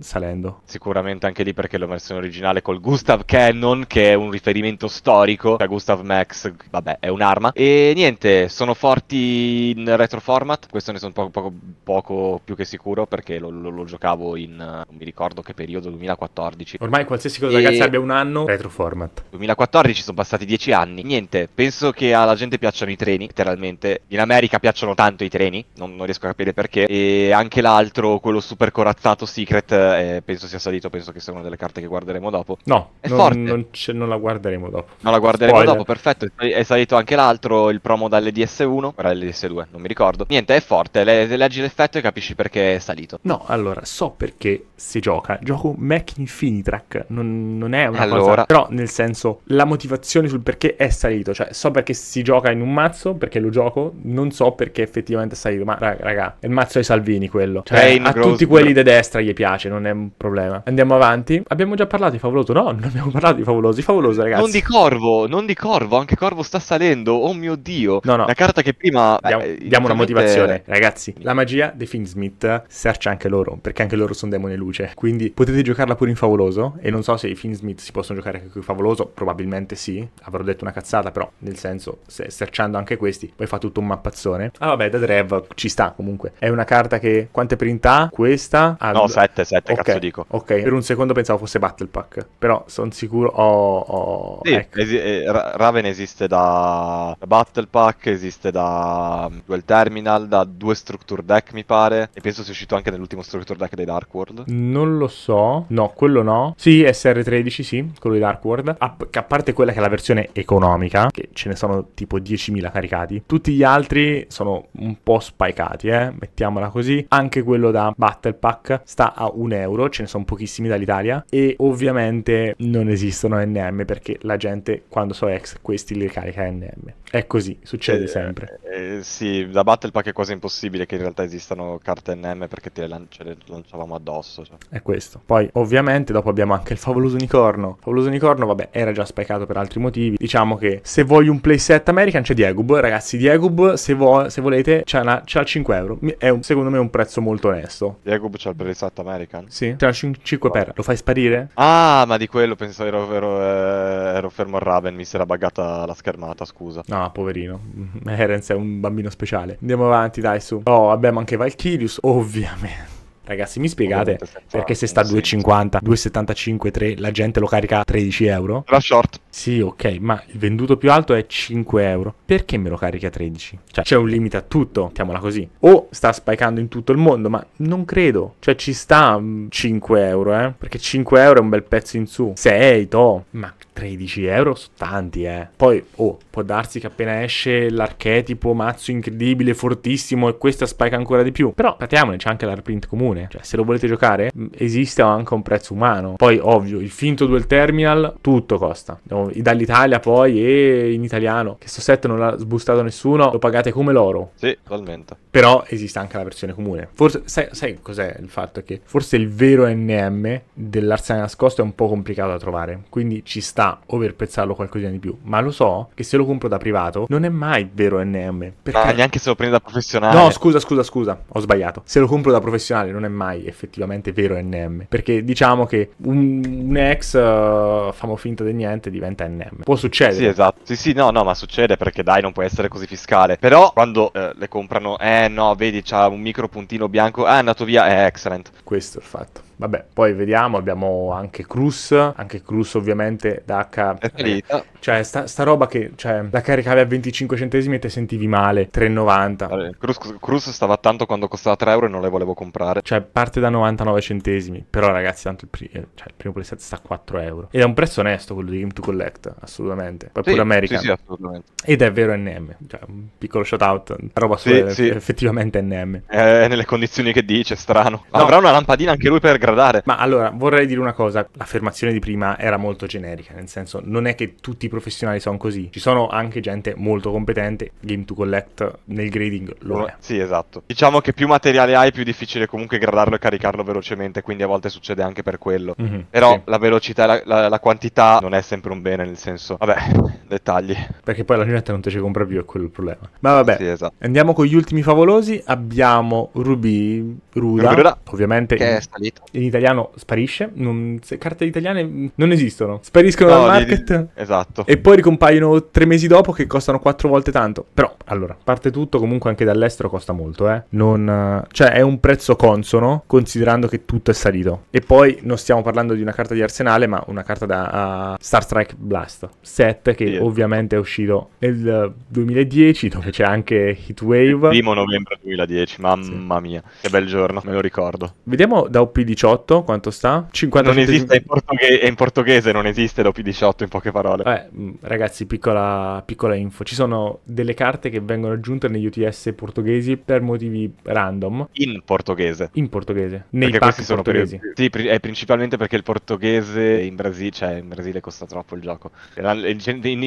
salendo. Sicuramente anche lì perché la versione originale col Gustav Cannon, che è un riferimento storico da cioè Gustav Max, vabbè, è un'arma, e niente, sono forti in retro format, questo ne sono poco, poco, poco più che sicuro perché lo, lo, lo, giocavo in, eh, non mi ricordo che periodo, 2014. Ormai qualsiasi cosa e... ragazzi abbia un anno, retro format. 2014 sono passati dieci anni, niente, penso che alla gente piacciono i treni, letteralmente. In America piacciono tanto i treni, non, non riesco a capire perché. E anche l'altro, quello super corazzato Secret, eh, penso sia salito, penso che sia una delle carte che guarderemo dopo. No, è non, forte. Non, non la guarderemo dopo. Non la guarderemo Spoiler. dopo, perfetto, è salito anche l'altro contro il promo dalle ds 1 dalle ds 2 non mi ricordo. Niente, è forte, le, leggi l'effetto e capisci perché è salito. No, allora, so perché si gioca. Gioco Mac Infinitrack, non, non è una allora... cosa... Però, nel senso, la motivazione sul perché è salito, cioè, so perché si gioca in un mazzo, perché lo gioco, non so perché effettivamente è salito, ma raga, raga è il mazzo dei Salvini quello. Cioè, cioè Rain, a tutti quelli di destra gli piace, non è un problema. Andiamo avanti. Abbiamo già parlato di Favoloso? No, non abbiamo parlato di Favoloso. Favoloso, ragazzi. Non di Corvo, non di Corvo, anche Corvo sta salendo. Oh mio mio dio. No, no. La carta che prima... Diamo, eh, diamo una motivazione, ragazzi. La magia dei Finsmith serce anche loro, perché anche loro sono demone luce. Quindi potete giocarla pure in favoloso. E non so se i Finsmith si possono giocare anche in favoloso, probabilmente sì. Avrò detto una cazzata, però nel senso, se serciando anche questi, poi fa tutto un mappazzone. Ah vabbè, da Drev ci sta comunque. È una carta che... Quante print ha? Questa? Ha... No, 7, 7, okay, cazzo dico. Ok, per un secondo pensavo fosse Battle Pack, però sono sicuro... Oh, oh, sì, ecco. es- eh, Raven esiste da la Battle Pack esiste da Duel Terminal, da due Structure Deck mi pare, e penso sia uscito anche nell'ultimo Structure Deck dei Dark World. Non lo so, no, quello no. Sì, SR13 sì, quello di Dark World. A, a parte quella che è la versione economica, che ce ne sono tipo 10.000 caricati, tutti gli altri sono un po' spicati, eh, mettiamola così. Anche quello da Battle Pack sta a un euro, ce ne sono pochissimi dall'Italia, e ovviamente non esistono NM perché la gente quando so ex questi li carica NM. È così, succede eh, sempre. Eh, sì, da Battle Pack è quasi impossibile che in realtà esistano carte NM perché te le, lanci- le lanciavamo addosso. Cioè. È questo. Poi, ovviamente, dopo abbiamo anche il favoloso unicorno. Favoloso unicorno, vabbè, era già speccato per altri motivi. Diciamo che se vuoi un playset American c'è Diegub. Ragazzi, Diegub, se, vo- se volete, c'ha, una- c'ha 5 euro. È un, secondo me un prezzo molto onesto. Diegub c'ha il playset American? Sì, c'ha 5 oh. per. Lo fai sparire? Ah, ma di quello pensavo ero, ero, ero, eh, ero fermo a Raven. Mi si era buggata la schermata, scusa. No, ma poverino, Erens è un bambino speciale. Andiamo avanti, dai, su. Oh, abbiamo anche Valkyrius, ovviamente. Ragazzi, mi spiegate perché se sta a 2,50, 2,75, 3, la gente lo carica a 13 euro? La short. Sì, ok, ma il venduto più alto è 5 euro. Perché me lo carica a 13? Cioè, c'è un limite a tutto, mettiamola così. O sta spicando in tutto il mondo, ma non credo. Cioè, ci sta 5 mm, euro, eh? Perché 5 euro è un bel pezzo in su. 6, to. Ma 13 euro sono tanti, eh. Poi, oh, può darsi che appena esce l'archetipo mazzo incredibile, fortissimo, e questa spike ancora di più. Però, patiamone, c'è anche l'arprint comune. Cioè, se lo volete giocare, esiste anche un prezzo umano. Poi, ovvio, il finto duel terminal, tutto costa. Dall'Italia poi e in italiano, che sto set non l'ha sbustato nessuno, lo pagate come l'oro. Sì, totalmente. Però esiste anche la versione comune. Forse, sai, sai cos'è il fatto? Che forse il vero NM dell'arsenale nascosto è un po' complicato da trovare. Quindi ci sta sta overprezzarlo qualcosina di più, ma lo so che se lo compro da privato non è mai vero NM. Perché... Ah, neanche se lo prendi da professionale. No, scusa, scusa, scusa, ho sbagliato. Se lo compro da professionale non è mai effettivamente vero NM, perché diciamo che un, un ex uh, famo finta di niente diventa NM. Può succedere. Sì, esatto. Sì, sì, no, no, ma succede perché dai, non può essere così fiscale. Però quando eh, le comprano, eh no, vedi, c'ha un micro puntino bianco, eh, è andato via, è excellent. Questo è il fatto. Vabbè, poi vediamo, abbiamo anche Cruz, anche Cruz ovviamente da H. Eh, cioè, sta, sta, roba che cioè, la caricavi a 25 centesimi e te sentivi male, 3,90. Vabbè, Cruz, Cruz, stava tanto quando costava 3 euro e non le volevo comprare. Cioè, parte da 99 centesimi, però ragazzi, tanto il, pri- eh, cioè, il primo playset sta a 4 euro. Ed è un prezzo onesto quello di Game to Collect, assolutamente. Poi sì, pure America. Sì, sì, assolutamente. Ed è vero NM, cioè, un piccolo shout out, roba sì, su sì. effettivamente NM. È nelle condizioni che dice, strano. No. Avrà una lampadina anche lui per grazie degradare. Ma allora, vorrei dire una cosa, l'affermazione di prima era molto generica, nel senso non è che tutti i professionali sono così, ci sono anche gente molto competente, Game to Collect nel grading lo è. Sì, esatto. Diciamo che più materiale hai, più difficile comunque gradarlo e caricarlo velocemente, quindi a volte succede anche per quello. Mm-hmm, Però sì. la velocità e la, la, la, quantità non è sempre un bene, nel senso, vabbè, dettagli. Perché poi la lunetta non te ci compra più, è quello il problema. Ma vabbè, sì, esatto. andiamo con gli ultimi favolosi, abbiamo Ruby, Ruda, Ruda ovviamente che è salito in italiano sparisce. Non, carte italiane non esistono. Spariscono no, dal market. Li, esatto. E poi ricompaiono tre mesi dopo che costano quattro volte tanto. Però, allora, parte tutto comunque anche dall'estero costa molto, eh. Non, cioè, è un prezzo consono considerando che tutto è salito. E poi non stiamo parlando di una carta di arsenale, ma una carta da uh, Star Strike Blast 7 che sì. ovviamente è uscito nel 2010 dove c'è anche Heatwave. Il primo novembre 2010, mamma sì. mia. Che bel giorno, me lo ricordo. Vediamo da OP18 18, quanto sta? 50 non esiste in, portughe- in, portoghese, non esiste l'OP 18 in poche parole. Beh, mm, ragazzi, piccola, piccola, info. Ci sono delle carte che vengono aggiunte negli UTS portoghesi per motivi random. In portoghese. In portoghese. Nei perché pack sono portoghesi. per... Sì, è principalmente perché il portoghese in Brasile, cioè in Brasile costa troppo il gioco. Cioè,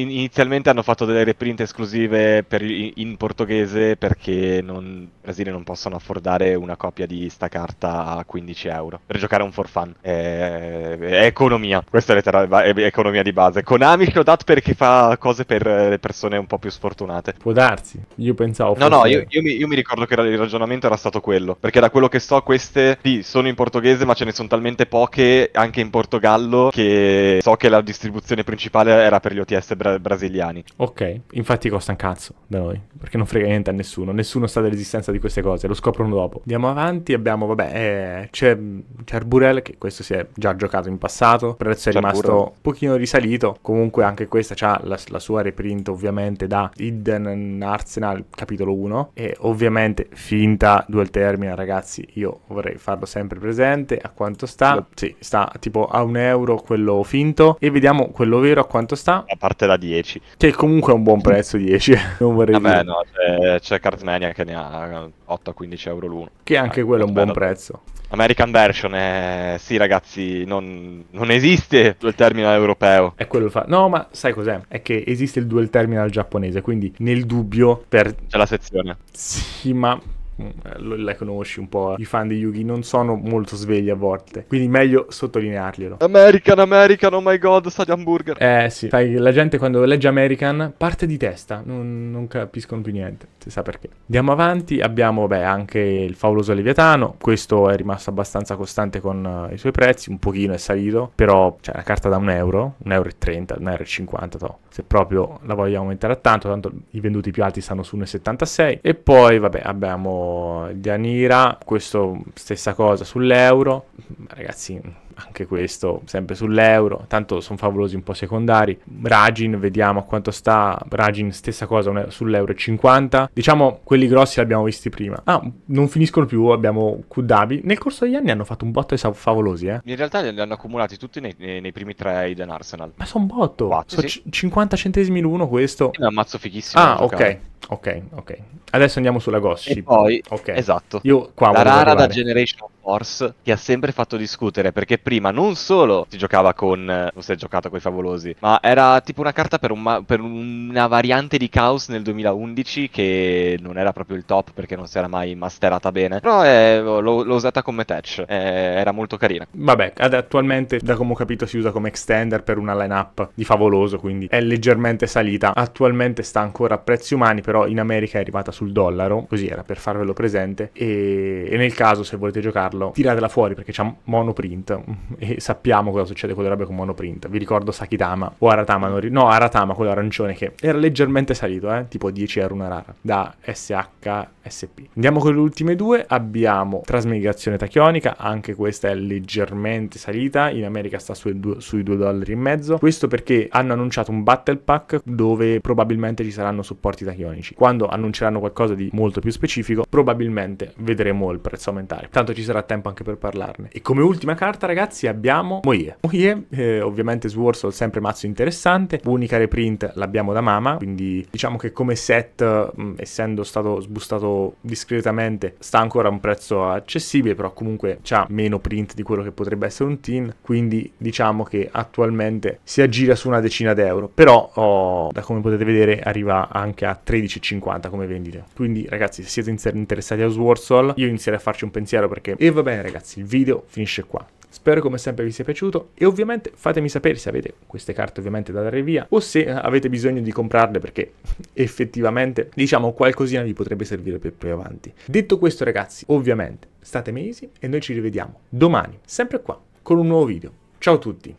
inizialmente hanno fatto delle reprint esclusive il... in portoghese perché non... in Brasile non possono affordare una copia di sta carta a 15 euro per giocare un for fun. È, è economia, questa è, lettera, economia di base. Konami Shodat perché fa cose per le persone un po' più sfortunate. Può darsi, io pensavo... No, no, io, io, mi, io, mi, ricordo che il ragionamento era stato quello, perché da quello che so queste sì, sono in portoghese, ma ce ne sono talmente poche anche in Portogallo che so che la distribuzione principale era per gli OTS bra- brasiliani. Ok, infatti costa un cazzo da noi, perché non frega niente a nessuno, nessuno sa dell'esistenza di queste cose, lo scoprono dopo. Andiamo avanti, abbiamo, vabbè, eh, c'è Cerburel, che questo si è già giocato in passato, il prezzo è Cerburel. rimasto un pochino risalito, comunque anche questa ha la, la, sua reprint ovviamente da Hidden Arsenal capitolo 1 e ovviamente finta dual termine ragazzi, io vorrei farlo sempre presente a quanto sta, sì, sta tipo a un euro quello finto e vediamo quello vero a quanto sta. A parte da 10. Che comunque è un buon prezzo 10, non vorrei Vabbè, dire. no, c'è, c'è Cartmania che ne ha 8-15 euro l'uno. Che anche eh, quello è un buon prezzo. American version, eh, sì ragazzi, non, non, esiste dual terminal europeo. È quello fa. No, ma sai cos'è? È che esiste il dual terminal giapponese, quindi nel dubbio per... C'è la sezione. Sì, ma eh, la conosci un po'. Eh. I fan di Yugi non sono molto svegli a volte. Quindi meglio sottolinearglielo. American, American, oh my god, sta di hamburger. Eh sì, sai, la gente quando legge American parte di testa, non, non capiscono più niente, si sa perché. Andiamo avanti, abbiamo beh, anche il favoloso Leviatano, questo è rimasto abbastanza costante con uh, i suoi prezzi, un pochino è salito, però cioè, la carta da un euro, un euro e 30, un euro e 50, to. se proprio la voglio aumentare a tanto, tanto i venduti più alti stanno su 1,76. E poi vabbè abbiamo abbiamo Dianira, questo stessa cosa sull'euro, ragazzi anche questo sempre sull'euro, tanto sono favolosi un po' secondari, Ragin vediamo a quanto sta, Ragin stessa cosa sull'euro 50, diciamo quelli grossi li abbiamo visti prima, ah non finiscono più, abbiamo Kudabi, nel corso degli anni hanno fatto un botto di favolosi eh. In realtà li hanno accumulati tutti nei, nei primi tre trade in Arsenal. Ma sono botto, sono sì. 50 centesimi l'uno questo. È un mazzo fighissimo. Ah ok. Giocare. Ok, ok. Adesso andiamo sulla gossip. E poi, okay. esatto, Io qua la rara da Generation Force che ha sempre fatto discutere perché prima non solo si giocava con, eh, non si è giocato con i favolosi, ma era tipo una carta per, un per una variante di Chaos nel 2011 che non era proprio il top perché non si era mai masterata bene, però eh, l'ho, l'ho, usata come patch, eh, era molto carina. Vabbè, ad- attualmente da come ho capito si usa come extender per una lineup di favoloso, quindi è leggermente salita. Attualmente sta ancora a prezzi umani, però però in America è arrivata sul dollaro, così era per farvelo presente, e, e nel caso se volete giocarlo tiratela fuori perché c'è monoprint e sappiamo cosa succede con le robe con monoprint, vi ricordo Sakitama o Aratama, ri- no Aratama quello arancione che era leggermente salito, eh, tipo 10 euro una rara, da SHSP. Andiamo con le ultime due, abbiamo Trasmigrazione Tachionica, anche questa è leggermente salita, in America sta sui 2 dollari e mezzo, questo perché hanno annunciato un battle pack dove probabilmente ci saranno supporti tachionici elettronici. Quando annunceranno qualcosa di molto più specifico, probabilmente vedremo il prezzo aumentare. Tanto ci sarà tempo anche per parlarne. E come ultima carta, ragazzi, abbiamo Moie. Moie, eh, ovviamente su Warsaw sempre mazzo interessante. Unica reprint l'abbiamo da Mama, quindi diciamo che come set, mh, essendo stato sbustato discretamente, sta ancora a un prezzo accessibile, però comunque ha meno print di quello che potrebbe essere un tin, quindi diciamo che attualmente si aggira su una decina d'euro, però oh, da come potete vedere arriva anche a 13 16,50 come vendite. Quindi ragazzi, se siete interessati a Swarzol, io inizierei a farci un pensiero perché... E va bene ragazzi, il video finisce qua. Spero come sempre vi sia piaciuto e ovviamente fatemi sapere se avete queste carte ovviamente da dare via o se eh, avete bisogno di comprarle perché effettivamente diciamo qualcosina vi potrebbe servire per più avanti. Detto questo ragazzi, ovviamente state mesi e noi ci rivediamo domani, sempre qua, con un nuovo video. Ciao a tutti!